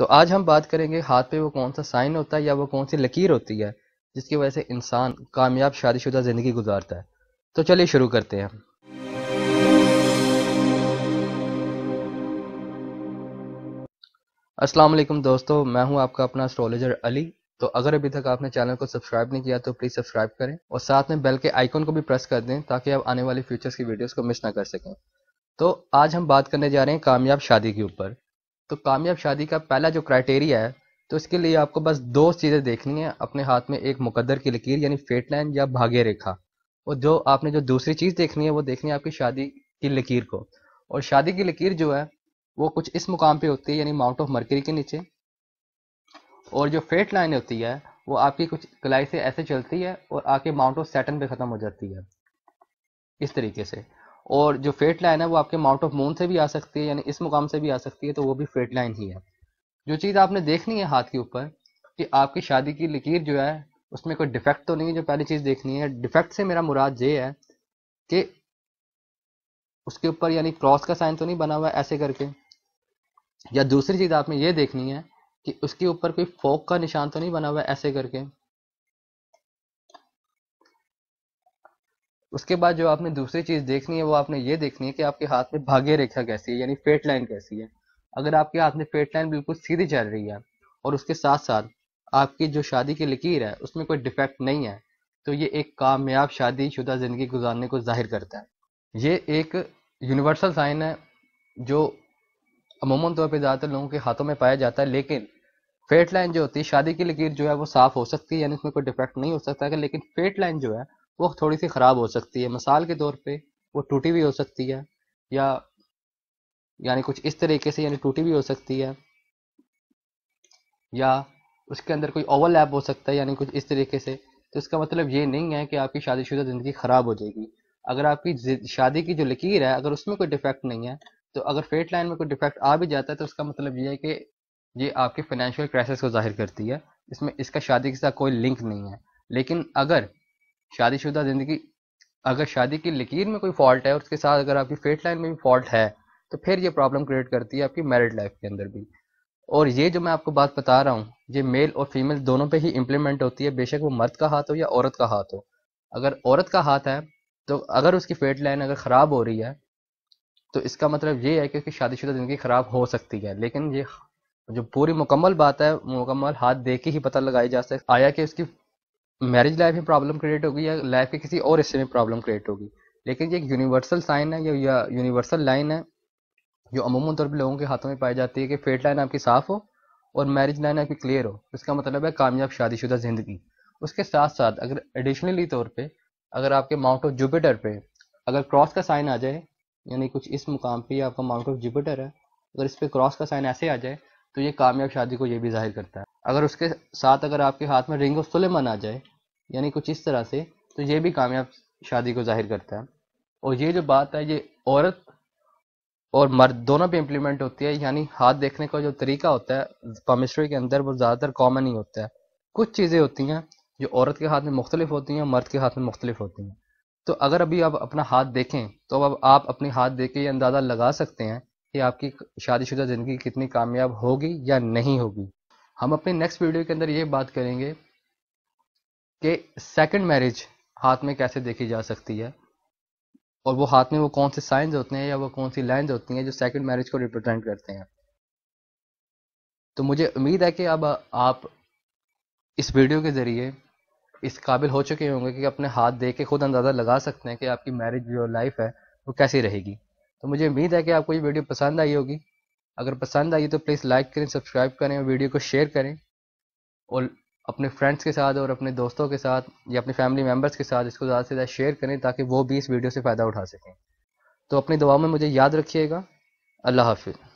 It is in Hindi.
तो आज हम बात करेंगे हाथ पे वो कौन सा साइन होता है या वो कौन सी लकीर होती है जिसकी वजह से इंसान कामयाब शादीशुदा ज़िंदगी गुजारता है तो चलिए शुरू करते हैं अस्सलाम वालेकुम दोस्तों मैं हूं आपका अपना एस्ट्रोलॉजर अली तो अगर अभी तक आपने चैनल को सब्सक्राइब नहीं किया तो प्लीज़ सब्सक्राइब करें और साथ में बेल के आइकॉन को भी प्रेस कर दें ताकि आप आने वाली फ्यूचर्स की वीडियोस को मिस ना कर सकें तो आज हम बात करने जा रहे हैं कामयाब शादी के ऊपर तो कामयाब शादी का पहला जो क्राइटेरिया है तो इसके लिए आपको बस दो चीज़ें देखनी है अपने हाथ में एक मुकद्दर की लकीर यानी फेट लाइन या भाग्य रेखा और जो आपने जो दूसरी चीज़ देखनी है वो देखनी है आपकी शादी की लकीर को और शादी की लकीर जो है वो कुछ इस मुकाम पे होती है यानी माउंट ऑफ मरकरी के नीचे और जो फेट लाइन होती है वो आपकी कुछ कलाई से ऐसे चलती है और आके माउंट ऑफ सैटन पे ख़त्म हो जाती है इस तरीके से और जो फेट लाइन है वो आपके माउंट ऑफ मून से भी आ सकती है यानी इस मुकाम से भी आ सकती है तो वो भी फेट लाइन ही है जो चीज़ आपने देखनी है हाथ के ऊपर कि आपकी शादी की लकीर जो है उसमें कोई डिफेक्ट तो नहीं है जो पहली चीज़ देखनी है डिफेक्ट से मेरा मुराद ये है कि उसके ऊपर यानी क्रॉस का साइन तो नहीं बना हुआ ऐसे करके या दूसरी चीज़ आपने ये देखनी है कि उसके ऊपर कोई फोक का निशान तो नहीं बना हुआ ऐसे करके उसके बाद जो आपने दूसरी चीज देखनी है वो आपने ये देखनी है कि आपके हाथ में भाग्य रेखा कैसी है यानी फेट लाइन कैसी है अगर आपके हाथ में फेट लाइन बिल्कुल सीधी चल रही है और उसके साथ साथ आपकी जो शादी की लकीर है उसमें कोई डिफेक्ट नहीं है तो ये एक कामयाब शादी शुदा ज़िंदगी गुजारने को जाहिर करता है ये एक यूनिवर्सल साइन है जो अमूमन तौर पर ज़्यादातर लोगों के हाथों में पाया जाता है लेकिन फेट लाइन जो होती है शादी की लकीर जो है वो साफ़ हो सकती है यानी उसमें कोई डिफेक्ट नहीं हो सकता है लेकिन फेट लाइन जो है वो थोड़ी सी ख़राब हो सकती है मिसाल के तौर पे वो टूटी भी हो सकती है या यानी कुछ इस तरीके से यानी टूटी भी हो सकती है या उसके अंदर कोई ओवरलैप हो सकता है यानी कुछ इस तरीके से तो इसका मतलब ये नहीं है कि आपकी शादीशुदा ज़िंदगी ख़राब हो जाएगी अगर आपकी शादी की जो लकीर है अगर उसमें कोई डिफेक्ट नहीं है तो अगर फेट लाइन में कोई डिफेक्ट आ भी जाता है तो उसका मतलब ये है कि ये आपके फाइनेंशियल क्राइसिस को जाहिर करती है इसमें इसका शादी के साथ कोई लिंक नहीं है लेकिन अगर शादीशुदा ज़िंदगी अगर शादी की लकीर में कोई फॉल्ट है और उसके साथ अगर आपकी फेट लाइन में भी फॉल्ट है तो फिर ये प्रॉब्लम क्रिएट करती है आपकी मैरिड लाइफ के अंदर भी और ये जो मैं आपको बात बता रहा हूँ ये मेल और फीमेल दोनों पे ही इम्प्लीमेंट होती है बेशक वो मर्द का हाथ हो या औरत का हाथ हो अगर औरत का हाथ है तो अगर उसकी फेट लाइन अगर ख़राब हो रही है तो इसका मतलब ये है कि उसकी शादीशुदा ज़िंदगी ख़राब हो सकती है लेकिन ये जो पूरी मुकम्मल बात है मुकम्मल हाथ दे के ही पता लगाई जा सकती आया कि उसकी मैरिज लाइफ में प्रॉब्लम क्रिएट होगी या लाइफ के किसी और हिस्से में प्रॉब्लम क्रिएट होगी लेकिन ये एक यूनिवर्सल साइन है या यूनिवर्सल लाइन है जो अमूमन तौर पर लोगों के हाथों में पाई जाती है कि फेट लाइन आपकी साफ़ हो और मैरिज लाइन आपकी क्लियर हो इसका मतलब है कामयाब शादीशुदा ज़िंदगी उसके साथ साथ अगर एडिशनली तौर पे अगर आपके माउंट ऑफ जुपिटर पे अगर क्रॉस का साइन आ जाए यानी कुछ इस मुकाम पे आपका माउंट ऑफ जुपिटर है अगर इस पर क्रॉस का साइन ऐसे आ जाए तो ये कामयाब शादी को ये भी जाहिर करता है अगर उसके साथ अगर आपके हाथ में रिंग सुलेमन आ जाए यानी कुछ इस तरह से तो ये भी कामयाब शादी को जाहिर करता है और ये जो बात है ये औरत और मर्द दोनों पे इम्प्लीमेंट होती है यानी हाथ देखने का जो तरीका होता है पमिस्ट्री के अंदर वो ज़्यादातर कॉमन ही होता है कुछ चीज़ें होती हैं जो औरत के हाथ में मुख्तलिफ होती हैं मर्द के हाथ में मुख्तलिफ होती हैं तो अगर अभी आप अपना हाथ देखें तो अब आप अपने हाथ देख के ये अंदाज़ा लगा सकते हैं कि आपकी शादीशुदा ज़िंदगी कितनी कामयाब होगी या नहीं होगी हम अपने नेक्स्ट वीडियो के अंदर ये बात करेंगे कि सेकंड मैरिज हाथ में कैसे देखी जा सकती है और वो हाथ में वो कौन से साइंस होते हैं या वो कौन सी लाइन्स होती हैं जो सेकंड मैरिज को रिप्रेजेंट करते हैं तो मुझे उम्मीद है कि अब आप इस वीडियो के ज़रिए इस काबिल हो चुके होंगे कि अपने हाथ देख के खुद अंदाज़ा लगा सकते हैं कि आपकी मैरिज जो लाइफ है वो कैसी रहेगी तो मुझे उम्मीद है कि आपको ये वीडियो पसंद आई होगी अगर पसंद आई तो प्लीज़ लाइक करें सब्सक्राइब करें और वीडियो को शेयर करें और अपने फ्रेंड्स के साथ और अपने दोस्तों के साथ या अपने फैमिली मेम्बर्स के साथ इसको ज़्यादा से ज़्यादा शेयर करें ताकि वो भी इस वीडियो से फ़ायदा उठा सकें तो अपनी दुआ में मुझे याद रखिएगा अल्लाह हाफिज़